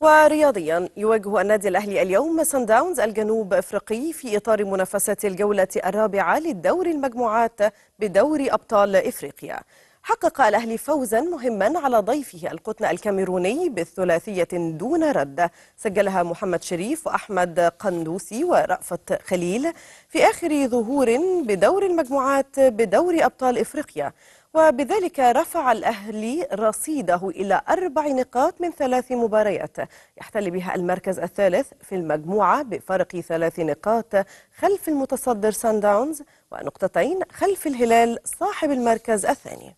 ورياضيا يواجه النادي الأهلي اليوم سان داونز الجنوب أفريقي في إطار منافسة الجولة الرابعة للدور المجموعات بدوري أبطال إفريقيا حقق الأهلي فوزا مهما على ضيفه القطن الكاميروني بالثلاثية دون رد سجلها محمد شريف وأحمد قندوسي ورأفت خليل في آخر ظهور بدور المجموعات بدور أبطال إفريقيا وبذلك رفع الأهلي رصيده إلى أربع نقاط من ثلاث مباريات يحتل بها المركز الثالث في المجموعة بفرق ثلاث نقاط خلف المتصدر سان داونز ونقطتين خلف الهلال صاحب المركز الثاني